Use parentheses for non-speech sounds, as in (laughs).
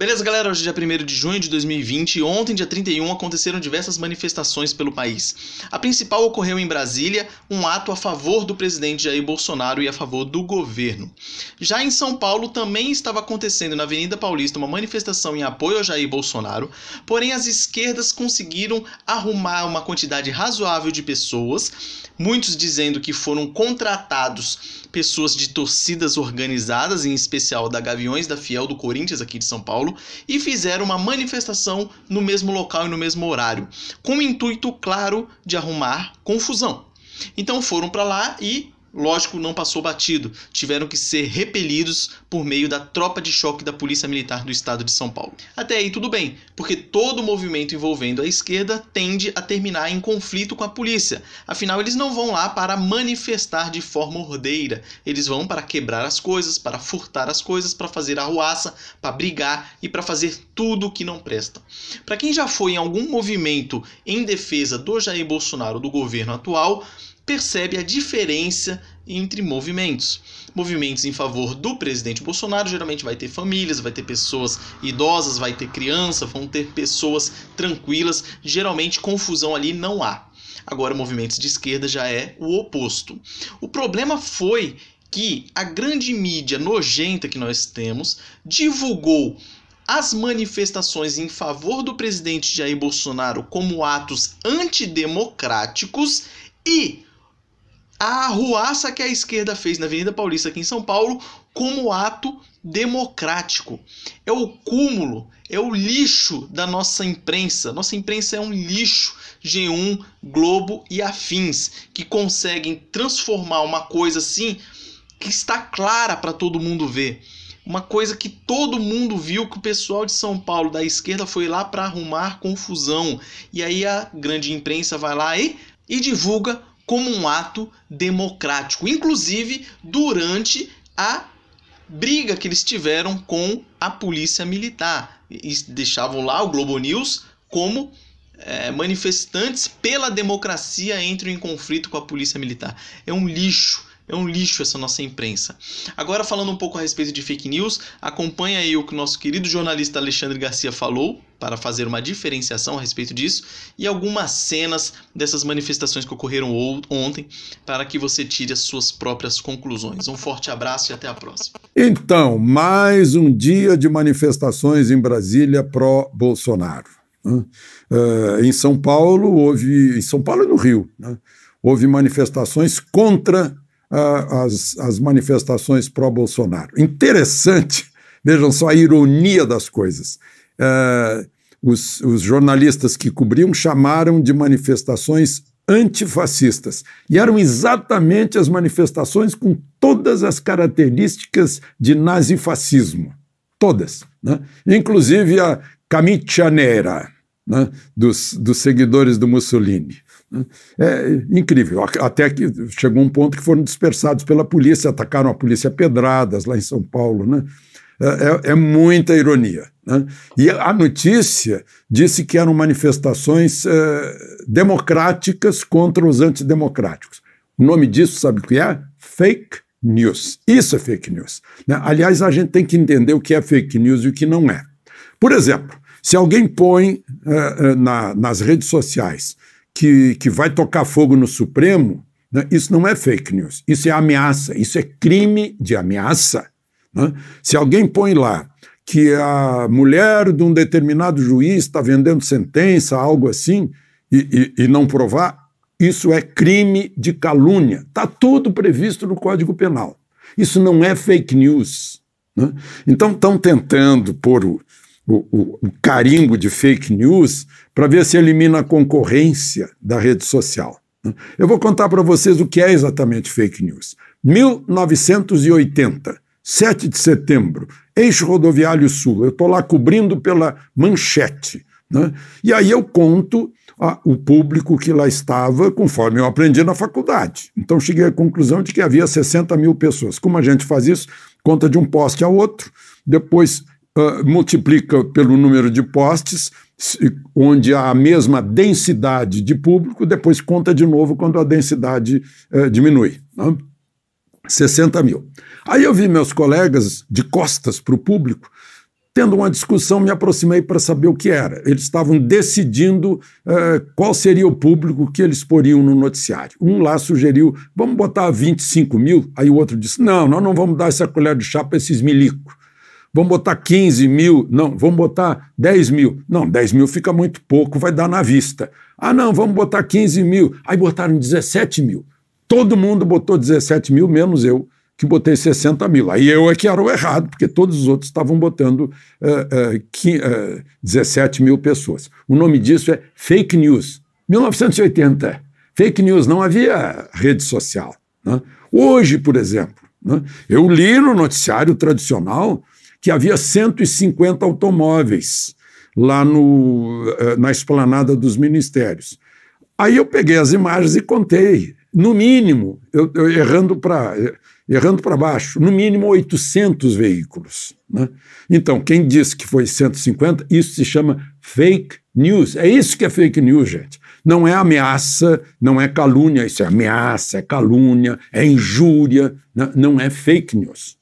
Beleza, galera? Hoje é dia 1 de junho de 2020 e ontem, dia 31, aconteceram diversas manifestações pelo país. A principal ocorreu em Brasília, um ato a favor do presidente Jair Bolsonaro e a favor do governo. Já em São Paulo, também estava acontecendo na Avenida Paulista uma manifestação em apoio a Jair Bolsonaro, porém as esquerdas conseguiram arrumar uma quantidade razoável de pessoas, muitos dizendo que foram contratados pessoas de torcidas organizadas, em especial da Gaviões da Fiel do Corinthians aqui de São Paulo Paulo e fizeram uma manifestação no mesmo local e no mesmo horário, com o intuito claro de arrumar confusão. Então foram para lá e lógico, não passou batido. Tiveram que ser repelidos por meio da tropa de choque da Polícia Militar do Estado de São Paulo. Até aí tudo bem, porque todo movimento envolvendo a esquerda tende a terminar em conflito com a polícia. Afinal, eles não vão lá para manifestar de forma ordeira. Eles vão para quebrar as coisas, para furtar as coisas, para fazer arruaça, para brigar e para fazer tudo que não presta. Para quem já foi em algum movimento em defesa do Jair Bolsonaro do governo atual, percebe a diferença entre movimentos. Movimentos em favor do presidente Bolsonaro geralmente vai ter famílias, vai ter pessoas idosas, vai ter criança, vão ter pessoas tranquilas, geralmente confusão ali não há. Agora, movimentos de esquerda já é o oposto. O problema foi que a grande mídia nojenta que nós temos divulgou as manifestações em favor do presidente Jair Bolsonaro como atos antidemocráticos e a arruaça que a esquerda fez na Avenida Paulista aqui em São Paulo como ato democrático. É o cúmulo, é o lixo da nossa imprensa. Nossa imprensa é um lixo. G1, Globo e afins que conseguem transformar uma coisa assim que está clara para todo mundo ver. Uma coisa que todo mundo viu que o pessoal de São Paulo da esquerda foi lá para arrumar confusão. E aí a grande imprensa vai lá e, e divulga como um ato democrático, inclusive durante a briga que eles tiveram com a polícia militar. E deixavam lá o Globo News como é, manifestantes pela democracia entram em conflito com a polícia militar. É um lixo. É um lixo essa nossa imprensa. Agora falando um pouco a respeito de fake news, acompanha aí o que o nosso querido jornalista Alexandre Garcia falou para fazer uma diferenciação a respeito disso e algumas cenas dessas manifestações que ocorreram ontem para que você tire as suas próprias conclusões. Um forte abraço e até a próxima. Então, mais um dia de manifestações em Brasília pró-Bolsonaro. Né? Uh, em São Paulo houve, em São Paulo e no Rio, né? houve manifestações contra as, as manifestações pró-Bolsonaro. Interessante, (laughs) vejam só a ironia das coisas. É, os, os jornalistas que cobriam chamaram de manifestações antifascistas. E eram exatamente as manifestações com todas as características de nazifascismo. Todas. Né? Inclusive a camicia né? dos, dos seguidores do Mussolini. É, é incrível. Até que chegou um ponto que foram dispersados pela polícia, atacaram a polícia pedradas lá em São Paulo, né? É, é, é muita ironia. Né? E a notícia disse que eram manifestações é, democráticas contra os antidemocráticos. O nome disso, sabe o que é? Fake news. Isso é fake news. Né? Aliás, a gente tem que entender o que é fake news e o que não é. Por exemplo, se alguém põe é, na, nas redes sociais que, que vai tocar fogo no Supremo, né? isso não é fake news, isso é ameaça, isso é crime de ameaça. Né? Se alguém põe lá que a mulher de um determinado juiz está vendendo sentença, algo assim, e, e, e não provar, isso é crime de calúnia. Está tudo previsto no Código Penal. Isso não é fake news. Né? Então estão tentando pôr o, o, o, o carimbo de fake news para ver se elimina a concorrência da rede social. Né? Eu vou contar para vocês o que é exatamente fake news. 1980, 7 de setembro, eixo rodoviário sul. Eu estou lá cobrindo pela manchete. Né? E aí eu conto a, o público que lá estava, conforme eu aprendi na faculdade. Então cheguei à conclusão de que havia 60 mil pessoas. Como a gente faz isso? Conta de um poste a outro, depois ah, multiplica pelo número de postes, onde há a mesma densidade de público, depois conta de novo quando a densidade uh, diminui. Né? 60 mil. Aí eu vi meus colegas de costas para o público, tendo uma discussão, me aproximei para saber o que era. Eles estavam decidindo uh, qual seria o público que eles poriam no noticiário. Um lá sugeriu, vamos botar 25 mil. Aí o outro disse, não, nós não vamos dar essa colher de chá para esses milico vamos botar 15 mil, não, vamos botar 10 mil. Não, 10 mil fica muito pouco, vai dar na vista. Ah, não, vamos botar 15 mil. Aí botaram 17 mil. Todo mundo botou 17 mil, menos eu, que botei 60 mil. Aí eu é que era o errado, porque todos os outros estavam botando uh, uh, que, uh, 17 mil pessoas. O nome disso é fake news. 1980. Fake news, não havia rede social. Né? Hoje, por exemplo, né? eu li no noticiário tradicional que havia 150 automóveis lá no, eh, na esplanada dos ministérios. Aí eu peguei as imagens e contei. No mínimo, eu, eu errando para errando para baixo, no mínimo 800 veículos. Né? Então, quem disse que foi 150, isso se chama fake news. É isso que é fake news, gente. Não é ameaça, não é calúnia, isso é ameaça, é calúnia, é injúria, né? não é fake news.